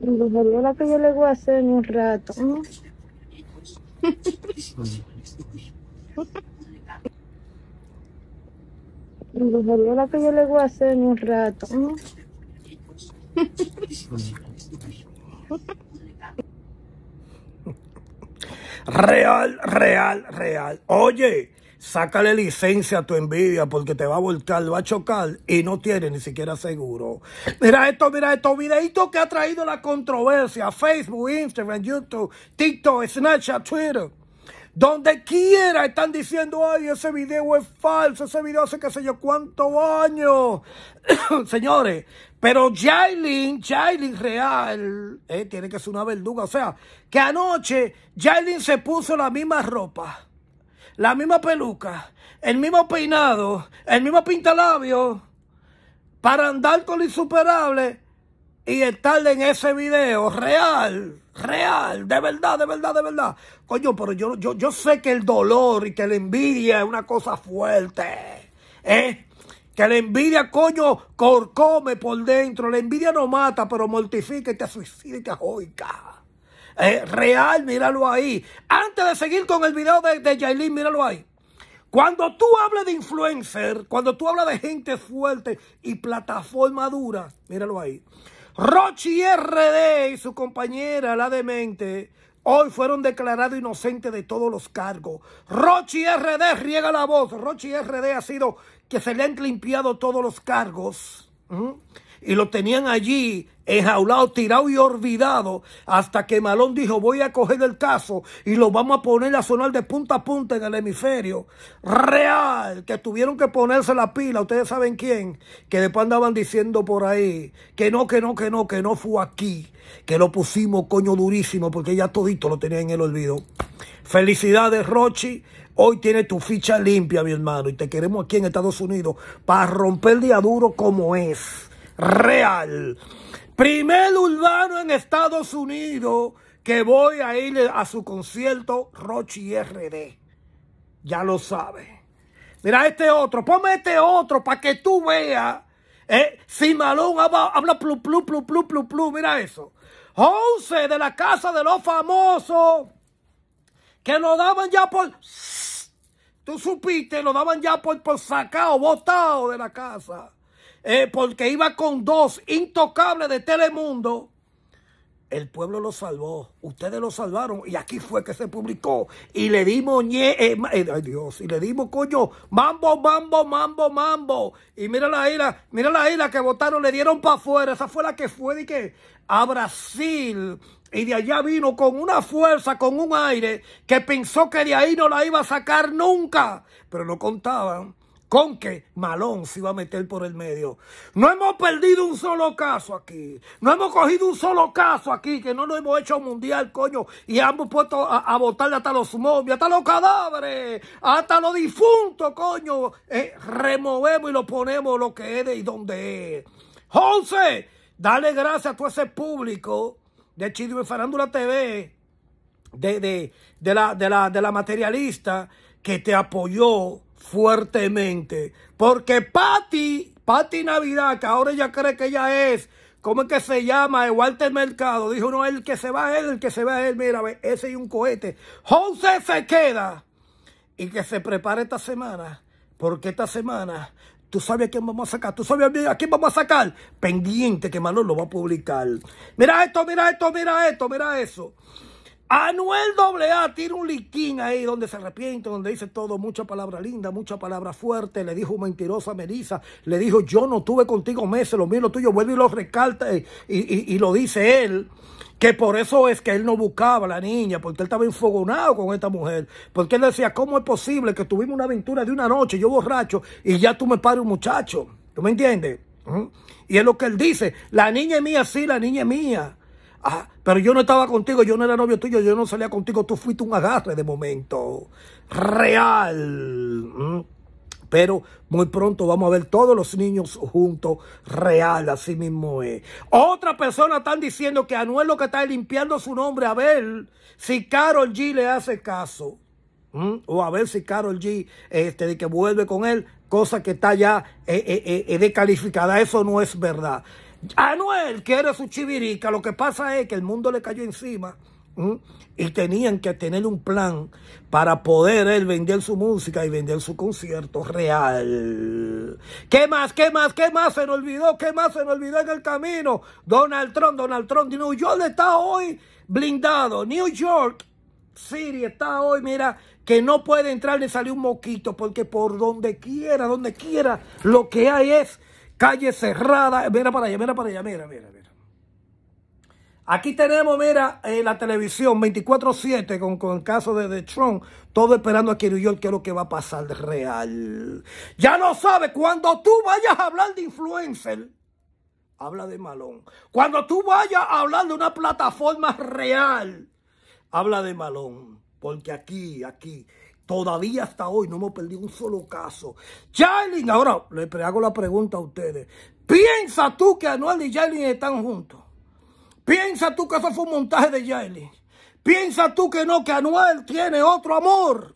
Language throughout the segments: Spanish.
brujería la que yo le voy a hacer en un rato. ¿no? brujería la que yo le voy a hacer en un rato. real, real, real. Oye, Sácale licencia a tu envidia porque te va a volcar, va a chocar y no tiene ni siquiera seguro. Mira esto, mira estos videitos que ha traído la controversia. Facebook, Instagram, YouTube, TikTok, Snapchat, Twitter. Donde quiera están diciendo, ay, ese video es falso, ese video hace que sé yo cuántos años. Señores, pero Jailin, Jailin real, eh, tiene que ser una verduga. O sea, que anoche Jailin se puso la misma ropa la misma peluca, el mismo peinado, el mismo pintalabio, para andar con lo insuperable y estar en ese video real, real, de verdad, de verdad, de verdad. Coño, pero yo, yo, yo sé que el dolor y que la envidia es una cosa fuerte, ¿eh? Que la envidia, coño, corcome por dentro. La envidia no mata, pero mortifica y te suicida y te eh, real, míralo ahí. Antes de seguir con el video de, de míralo ahí. Cuando tú hablas de influencer, cuando tú hablas de gente fuerte y plataforma dura, míralo ahí. Rochi RD y su compañera, la demente, hoy fueron declarados inocentes de todos los cargos. Rochi RD riega la voz. Rochi RD ha sido que se le han limpiado todos los cargos y lo tenían allí enjaulado, tirado y olvidado, hasta que Malón dijo, voy a coger el caso y lo vamos a poner a sonar de punta a punta en el hemisferio real, que tuvieron que ponerse la pila, ustedes saben quién, que después andaban diciendo por ahí, que no, que no, que no, que no fue aquí, que lo pusimos coño durísimo, porque ya todito lo tenía en el olvido. Felicidades, Rochi. Hoy tienes tu ficha limpia, mi hermano, y te queremos aquí en Estados Unidos para romper el día duro como es real. Primer urbano en Estados Unidos que voy a ir a su concierto Rochi RD. Ya lo sabe. Mira este otro, ponme este otro para que tú veas. Eh, si Malón habla, habla plu, plu, plu, plu, plu, mira eso. 11 de la casa de los famosos que lo daban ya por... Tú supiste, lo daban ya por, por sacado, botado de la casa. Eh, porque iba con dos intocables de Telemundo. El pueblo lo salvó, ustedes lo salvaron y aquí fue que se publicó y le dimos eh, eh, ay Dios, y le dimos coño, mambo, mambo, mambo, mambo. Y mira la isla, mira la isla que votaron, le dieron para afuera, esa fue la que fue de que a Brasil y de allá vino con una fuerza, con un aire que pensó que de ahí no la iba a sacar nunca, pero no contaban con que Malón se iba a meter por el medio. No hemos perdido un solo caso aquí. No hemos cogido un solo caso aquí, que no lo hemos hecho mundial, coño. Y hemos puesto a, votarle hasta los momios, hasta los cadáveres, hasta los difuntos, coño. Eh, removemos y lo ponemos lo que es y donde es. José, dale gracias a todo ese público de chido y Farándula TV, de, de, la, de, la, de la materialista, que te apoyó fuertemente. Porque Patty, Patty Navidad, que ahora ella cree que ella es, ¿cómo es que se llama? Walter Mercado. Dijo, no, el que se va a él, el que se va a él. Mira, ese es un cohete. José se queda. Y que se prepare esta semana. Porque esta semana Tú sabes a quién vamos a sacar. Tú sabes a quién vamos a sacar. Pendiente que Manolo lo va a publicar. Mira esto, mira esto, mira esto, mira eso. Anuel AA tira un liquín ahí donde se arrepiente, donde dice todo, mucha palabra linda, mucha palabra fuerte, le dijo mentirosa Melissa, le dijo yo no tuve contigo meses, lo mío, lo tuyo, vuelve y lo recalta y, y, lo dice él, que por eso es que él no buscaba a la niña, porque él estaba enfogonado con esta mujer, porque él decía, ¿cómo es posible que tuvimos una aventura de una noche, yo borracho, y ya tú me pares un muchacho? ¿Tú me entiendes? Y es lo que él dice, la niña es mía, sí, la niña es mía Ah, pero yo no estaba contigo, yo no era novio tuyo, yo no salía contigo, tú fuiste un agarre de momento. Real. Mm. Pero muy pronto vamos a ver todos los niños juntos, real, así mismo es. Otra persona están diciendo que Anuel lo que está limpiando su nombre, a ver si Carol G le hace caso. Mm. O a ver si Carol G, este, de que vuelve con él, cosa que está ya eh, eh, eh, descalificada. Eso no es verdad. Anuel, que era su chivirica, lo que pasa es que el mundo le cayó encima y tenían que tener un plan para poder él vender su música y vender su concierto real. ¿Qué más? ¿Qué más? ¿Qué más se nos olvidó? ¿Qué más se nos olvidó en el camino? Donald Trump, Donald Trump, New York está hoy blindado. New York City está hoy, mira, que no puede entrar ni salir un moquito, porque por donde quiera, donde quiera, lo que hay es Calle cerrada. Mira para allá, mira para allá, mira, mira, mira. Aquí tenemos, mira, eh, la televisión 24-7 con, con, el caso de, de, Trump. Todo esperando a que New York, qué es lo que va a pasar real. Ya no sabes, cuando tú vayas a hablar de influencer, habla de Malón. Cuando tú vayas a hablar de una plataforma real, habla de Malón. Porque aquí, aquí, Todavía hasta hoy no hemos perdido un solo caso. Charlie, ahora le hago la pregunta a ustedes. ¿Piensa tú que Anuel y Charlie están juntos? ¿Piensa tú que eso fue un montaje de Charlie? ¿Piensa tú que no, que Anuel tiene otro amor?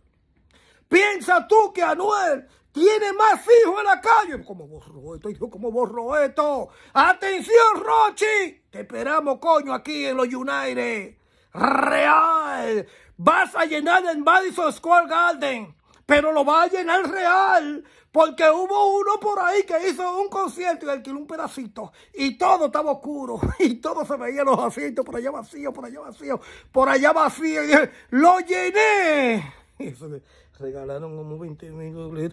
¿Piensa tú que Anuel tiene más hijos en la calle? Como vos, esto, ¿Cómo como vos, esto? ¡Atención, Rochi! Te esperamos, coño, aquí en los United. Real. Vas a llenar el Madison Square Garden, pero lo vas a llenar real, porque hubo uno por ahí que hizo un concierto y alquiló un pedacito, y todo estaba oscuro, y todo se veía los asientos por allá vacío, por allá vacío, por allá vacío, y dije, ¡lo llené! Y se me regalaron como 20 mil